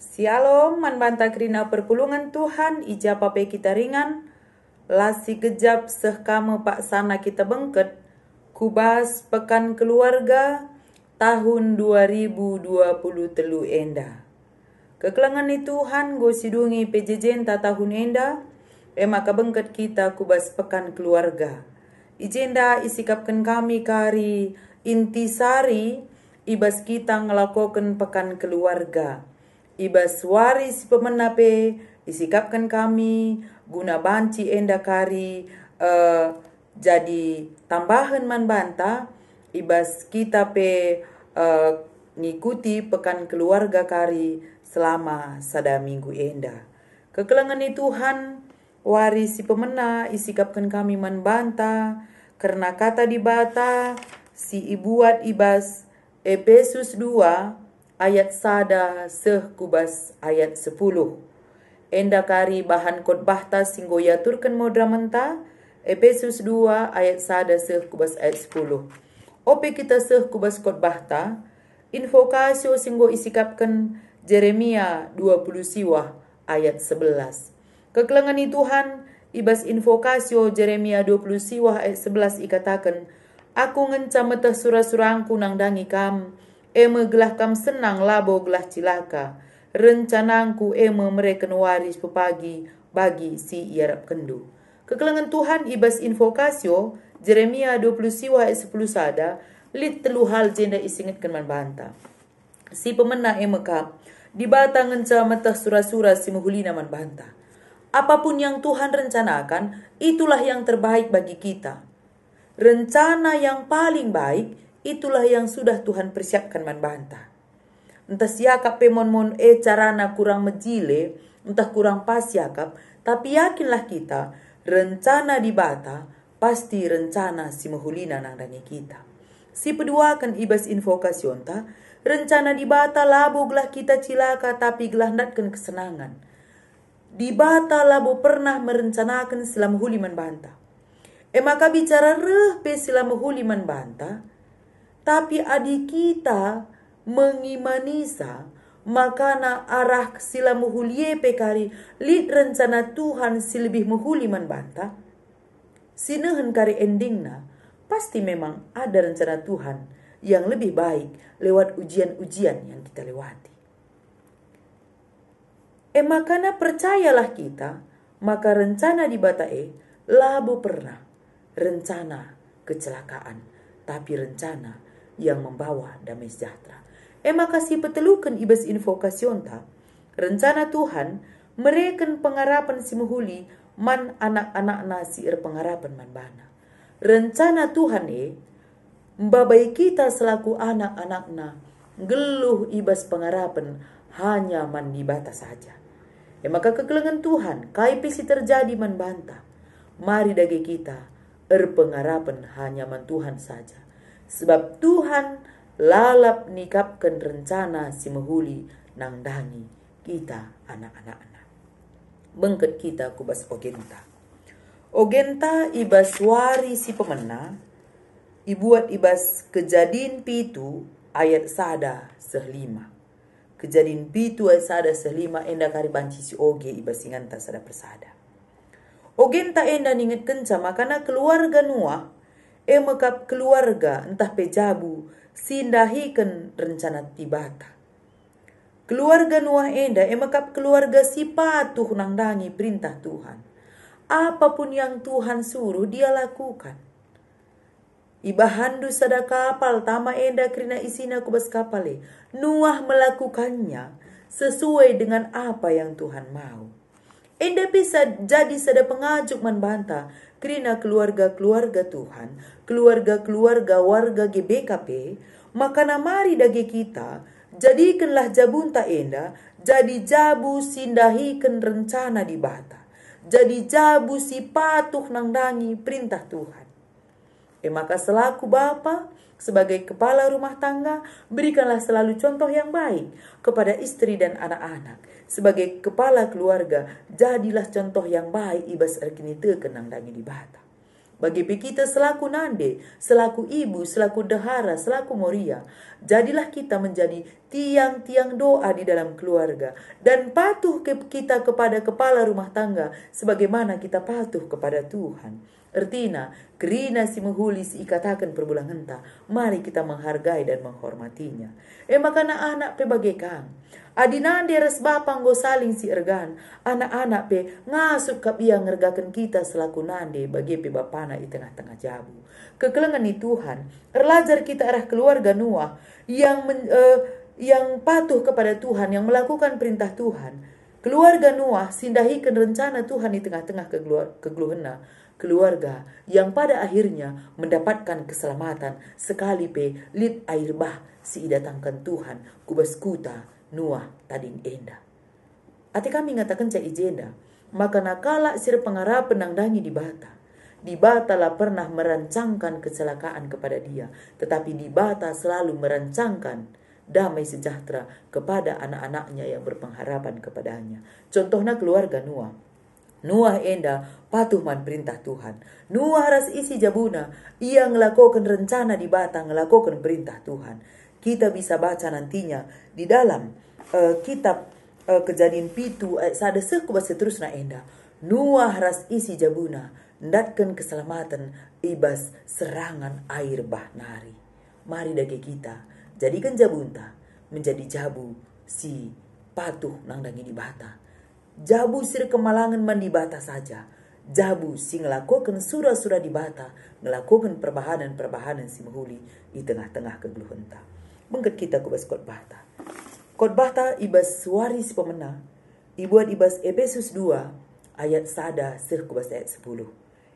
Sialom manbanta krina perkulungan Tuhan, ija pape kita ringan, lasi gejap sehkame pak sana kita bengket, kubas pekan keluarga tahun 2020 telu enda. Kekelangan ni Tuhan gosidungi pejejen ta tahun enda, ema kabengket kita kubas pekan keluarga. Ijenda isikapkan kami kari intisari ibas kita ngelakokan pekan keluarga ibas waris pemenape isikapkan kami guna banci endakari uh, eh, jadi tambahan man banta ibas kita pe uh, ngikuti pekan keluarga kari selama sada minggu enda kekelangan Tuhan waris si pemena isikapkan kami man banta karena kata dibata si ibuat ibas Efesus 2 ayat sada seh kubas ayat Sepuluh. Endakari bahan khotbahta singgo turken modramenta Efesus 2 ayat sada seh kubas ayat Sepuluh. Ope kita seh kubas khotbahta infokasio singgo isikapken Jeremia 20 siwa ayat 11. Kekelengani Tuhan ibas infokasio Jeremia 20 siwa ayat 11 ikatakan Aku ngencam metah surah-surangku nang dangi kam, Eme gelah kam senang labo gelah cilaka. Rencanangku eme mereka waris pepagi bagi si iarap kendu. Kekelangan Tuhan ibas invokasio Jeremia 20 siwa 10 sada lit telu hal jenda isingit keman banta. Si pemenang eme kap di batang enca metah surah surah si muhulina naman banta. Apapun yang Tuhan rencanakan, itulah yang terbaik bagi kita. Rencana yang paling baik itulah yang sudah Tuhan persiapkan man banta. Entah siakap pemon-mon e carana kurang mejile, entah kurang pas siakap, tapi yakinlah kita, rencana di bata, pasti rencana si nang nangdanya kita. Si akan ibas invokasion ta, rencana di bata labu gelah kita cilaka tapi gelah natkan kesenangan. Di bata labu pernah merencanakan selama huliman banta. Emaka bicara reh pe selama huliman banta, tapi adik kita mengimanisa makana arah sila muhulie pekari lid rencana Tuhan si lebih muhuli man banta. Sinehen kari endingna pasti memang ada rencana Tuhan yang lebih baik lewat ujian-ujian yang kita lewati. E eh, makana percayalah kita, maka rencana di Batae labu pernah rencana kecelakaan, tapi rencana yang membawa damai sejahtera. Ema kasih petelukan ibas invokasion ta. Rencana Tuhan mereken pengharapan muhuli man anak-anak nasi er pengarapan man bana. Rencana Tuhan e mbabai kita selaku anak-anakna anak geluh ibas pengarapan hanya man di batas saja. Ya maka kekelengan Tuhan, kai pisi terjadi man banta. Mari dage kita, er pengarapan hanya man Tuhan saja sebab Tuhan lalap nikapkan rencana si mahuli nang dani kita anak-anak-anak. Bengket kita kubas ogenta. Ogenta ibas wari si pemena, ibuat ibas kejadian pitu ayat sada sehlima. Kejadian pitu ayat sada sehlima enda karibanci si oge ibas inganta sada persada. Ogenta enda ninget sama karena keluarga nuah emekap keluarga entah pejabu sindahikan rencana tibata. Keluarga Nuah Enda emekap keluarga si patuh nangdangi perintah Tuhan. Apapun yang Tuhan suruh dia lakukan. Ibahandu sada kapal tama enda kerina isina kubas kapale. Nuah melakukannya sesuai dengan apa yang Tuhan mau. Anda bisa jadi sada pengajuk membantah kerana keluarga-keluarga Tuhan, keluarga-keluarga warga GBKP, maka namari dagi kita, jadikanlah tak enda, jadi jabu sindahikan rencana di bata. Jadi jabu si patuh nangdangi perintah Tuhan. Eh maka selaku bapa, sebagai kepala rumah tangga, berikanlah selalu contoh yang baik kepada istri dan anak-anak. Sebagai kepala keluarga, jadilah contoh yang baik ibas erkini kenang dangi di bata. Bagi kita selaku nande, selaku ibu, selaku dahara, selaku moria, jadilah kita menjadi tiang-tiang doa di dalam keluarga dan patuh kita kepada kepala rumah tangga sebagaimana kita patuh kepada Tuhan. Ertina, Krina si ikatakan perbulan henta. Mari kita menghargai dan menghormatinya. Emakana eh, anak pe bagekang. Adinan deres bapang go saling si ergan. Anak-anak pe ngasuk kap ia ngergakan kita selaku nande bagi pe bapana di tengah-tengah jabu. Kekelengan ni Tuhan, erlajar kita arah keluarga Nuah yang men, uh, yang patuh kepada Tuhan, yang melakukan perintah Tuhan. Keluarga Nuah, sindahikan rencana Tuhan di tengah-tengah kegluhena keluarga yang pada akhirnya mendapatkan keselamatan sekali pe lit air bah si datangkan Tuhan kubas kuta nuah tadin enda. Ati kami ngatakan cai ijenda, maka nakala sir pengarap penangdangi di bata. Di bata lah pernah merancangkan kecelakaan kepada dia, tetapi di bata selalu merancangkan damai sejahtera kepada anak-anaknya yang berpengharapan kepadanya. Contohnya keluarga Nuah Nuah enda patuh man perintah Tuhan. Nuah ras isi jabuna, ia ngelakukan rencana di batang, ngelakukan perintah Tuhan. Kita bisa baca nantinya di dalam uh, kitab uh, kejadian pitu, uh, sada seku seterusnya enda. Nuah ras isi jabuna, ndatkan keselamatan ibas serangan air bah nari. Mari dake kita, jadikan jabunta menjadi jabu si patuh nang dangi di bata Jabu sir kemalangan mandi bata saja. Jabu si ngelakukan sura surah di bata, ngelakukan perbahanan-perbahanan si mahuli di tengah-tengah kegeluhenta. Bengket kita kubas kot bata. Kot bata ibas waris pemenang, ibuat ibas Ebesus 2 ayat sada sir kubas ayat 10.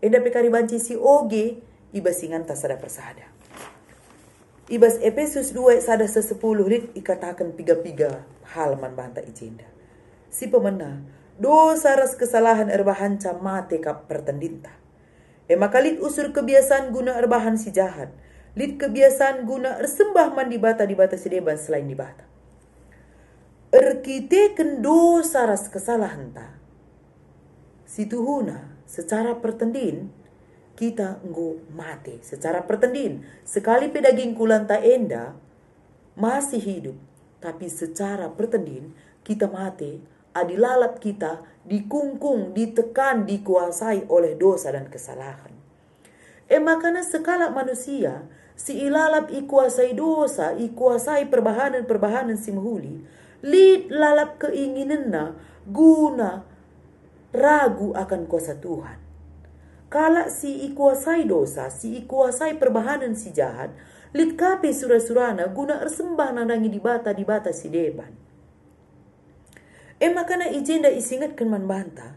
Enda pekari banci si oge ibas singan tasada persada. Ibas Efesus 2 ayat sada sesepuluh rit ikatakan piga-piga halaman bantai ijenda si pemena dosa ras kesalahan erbahan camate kap pertendinta. emakalit usur kebiasaan guna erbahan si jahat. Lid kebiasaan guna ersembah mandi bata di bata deban selain di bata. Erkite kendo saras kesalahan ta. Situhuna secara pertendin kita nggo mate secara pertendin. Sekali pedaging kulanta enda masih hidup tapi secara pertendin kita mate adilalat kita dikungkung, ditekan, dikuasai oleh dosa dan kesalahan. Eh, makanya sekala manusia, si ilalap ikuasai dosa, ikuasai perbahanan-perbahanan simhuli, lid lalap keinginannya, guna, ragu akan kuasa Tuhan. Kala si ikuasai dosa, si ikuasai perbahanan si jahat, lid kape surah-surana guna ersembah nanangi di bata di bata si deban. Eh, makana ijenda isingat keman banta.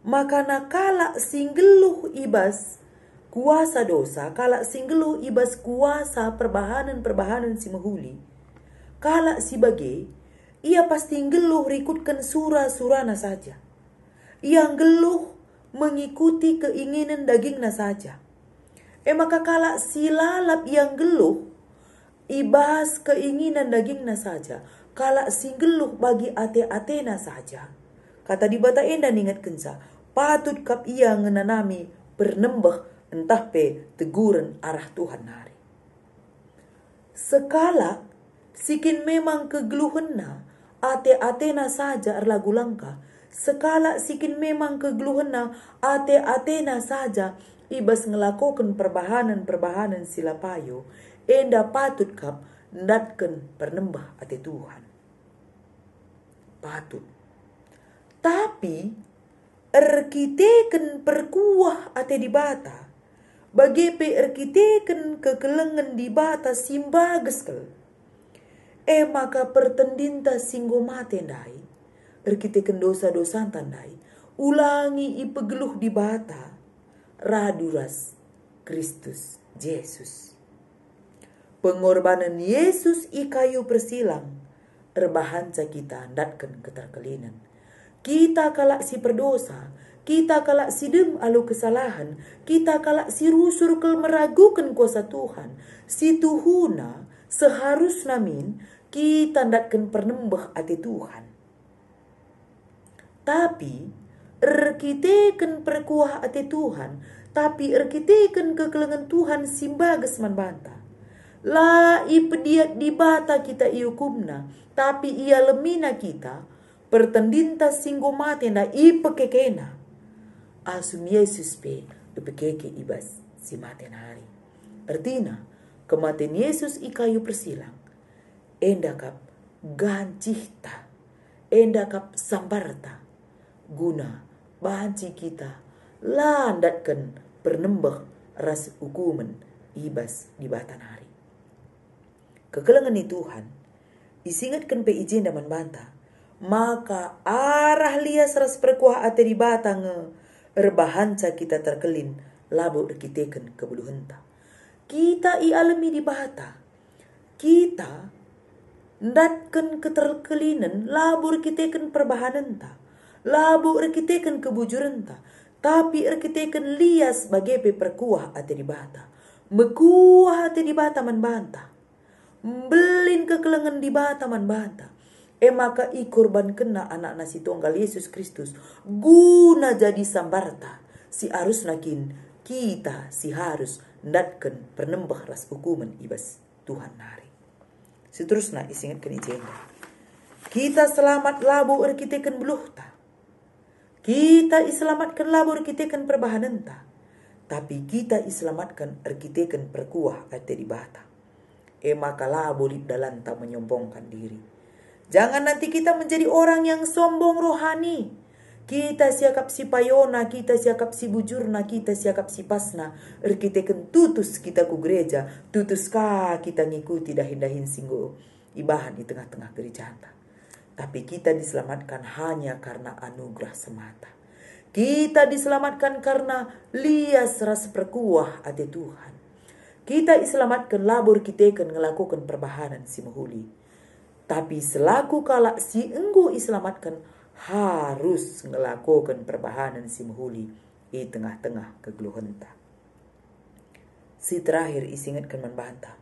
Makana kalak singgeluh ibas kuasa dosa, kalak singgeluh ibas kuasa perbahanan-perbahanan si mahuli. kalak si bage, ia pasti ngeluh rikutkan sura-surana saja. Ia ngeluh mengikuti keinginan dagingna saja. E maka kalak si lalap yang geluh, ibas keinginan dagingna saja kala singgeluh bagi ate Athena saja. Kata di bata enda ningat kenza, patut kap ia ngenanami bernembah entah pe teguran arah Tuhan nari. Sekala sikin memang kegeluhenna ate Athena saja erlagu langka. Sekala sikin memang kegeluhenna ate Athena saja ibas ngelakukan perbahanan-perbahanan silapayo enda patut kap ndatken pernembah ate Tuhan patut. Tapi erkiteken perkuah ate di bata, bagepe erkiteken kekelengen di bata simbageskel. E maka pertendinta singgo mate ndai, erkiteken dosa-dosa tandai, ulangi ipegeluh di bata, raduras Kristus Yesus. Pengorbanan Yesus i kayu persilang terbahansa kita andatkan keterkelinan. Kita kalak si perdosa, kita kalak si dem alu kesalahan, kita kalak si rusur kel meragukan kuasa Tuhan, si tuhuna seharus namin kita andatkan pernembah ati Tuhan. Tapi kita ken perkuah ati Tuhan, tapi kita ken kekelengan Tuhan simbages man bantah La di bata kita iukumna, tapi ia lemina kita, pertendinta singgo mate na ipekekena. Asum Yesus pe ipekeke ibas si mate hari. Artina, kematian Yesus kayu persilang. Endakap gancihta, endakap sambarta, guna banci kita landatkan pernembah ras hukuman ibas di batan kegelangan Tuhan, isingatkan pe izin dan banta, maka arah lias ras perkuah ateri batange, erbahanca kita terkelin, labu dekiteken kebuduhenta. Kita ialami di bata, kita ndatken keterkelinan labu perbahanan ta, labu dekiteken kebujuran kebujurenta tapi dekiteken lias pe perkuah ate di bata mekuah hati di bata man Belin kekelengan di bataman bata. E eh, maka i korban kena anak nasi tonggal Yesus Kristus. Guna jadi sambarta. Si arus nakin kita si harus datkan penembah ras hukuman ibas Tuhan nari. Seterusnya kini ijenga. Kita selamat labu er kita kan beluhta. Kita iselamatkan labu er kita kan perbahanenta. Tapi kita iselamatkan er kita kata perkuah bata Eh, lah boleh dalam tak menyombongkan diri. Jangan nanti kita menjadi orang yang sombong rohani. Kita siakap si payona, kita siakap si bujurna, kita siakap si pasna. Er kita kentutus kita ku gereja, tutus ka kita ngikuti dahin-dahin singgo ibahan di tengah-tengah gereja anta. Tapi kita diselamatkan hanya karena anugerah semata. Kita diselamatkan karena lias ras perkuah ati Tuhan. Kita iselamatkan labur kita kan ngelakukan perbahanan si muhuli. Tapi selaku kalak si enggu iselamatkan harus ngelakukan perbahanan si muhuli di tengah-tengah kegeluhenta. Si terakhir isingatkan membantah.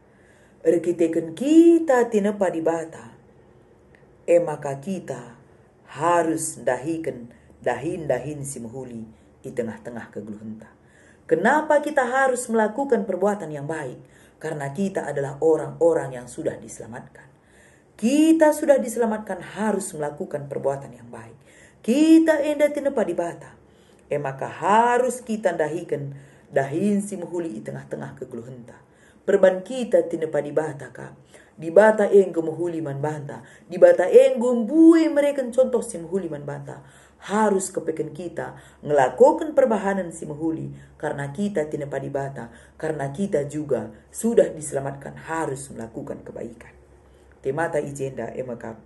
Rekitekan kita tinepa di bata. E eh, maka kita harus dahikan dahin-dahin si muhuli di tengah-tengah kegeluhenta. Kenapa kita harus melakukan perbuatan yang baik? Karena kita adalah orang-orang yang sudah diselamatkan. Kita sudah diselamatkan harus melakukan perbuatan yang baik. Kita enda tinepa bata. E maka harus kita dahikan dahin muhuli di tengah-tengah kegeluhenta. Perban kita tinepa dibata ka. bata enggo muhuli man banta. bata enggo bui mereka contoh muhuli man banta harus kepeken kita melakukan perbahanan si mahuli karena kita tidak bata karena kita juga sudah diselamatkan harus melakukan kebaikan temata ijenda emakap eh,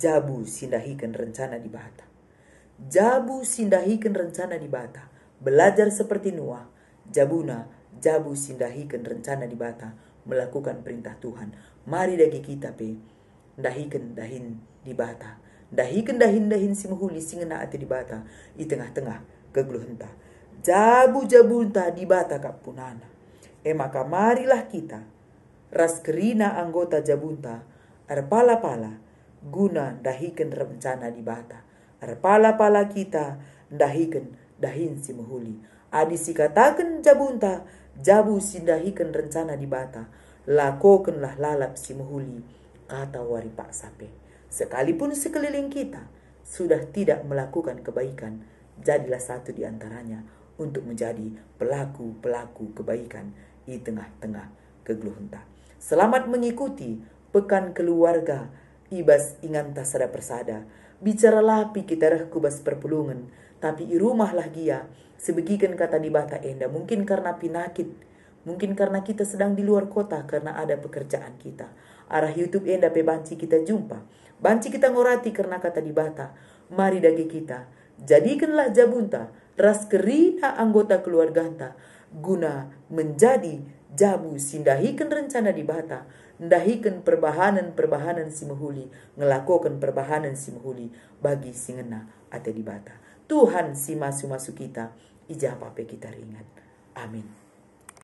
jabu sindahikan rencana di bata jabu sindahikan rencana di bata belajar seperti nuah jabuna jabu sindahikan rencana di bata melakukan perintah Tuhan mari dagi kita pe dahikan dahin di bata kendahin dahin dahin simuhuli ngena ati di bata i tengah-tengah kegluh henta jabu jabu henta di bata kapunana e maka marilah kita raskerina anggota jabunta arpala pala guna dahikan rencana di bata arpala pala kita dahikan dahin mahuli adi si katakan jabunta jabu si sindahikan rencana di bata lakokenlah lalap simuhuli, kata wari pak sape sekalipun sekeliling kita sudah tidak melakukan kebaikan, jadilah satu di antaranya untuk menjadi pelaku-pelaku kebaikan di tengah-tengah kegeluhunta. Selamat mengikuti Pekan Keluarga Ibas Inganta Sada Persada. Bicaralah pikiterah kubas perpulungan, tapi irumahlah rumahlah gia. Sebegikan kata di bata enda mungkin karena pinakit Mungkin karena kita sedang di luar kota karena ada pekerjaan kita. Arah YouTube yang dapat banci kita jumpa. Banci kita ngorati karena kata di bata Mari daging kita. Jadikanlah jabunta, ras kerina anggota keluarga ta. guna menjadi jabu sindahikan rencana bata ndahikan perbahanan-perbahanan simhuli, ngelakukan perbahanan simhuli bagi singena atau bata Tuhan si masuk-masuk kita, ijah pape kita ringan. Amin.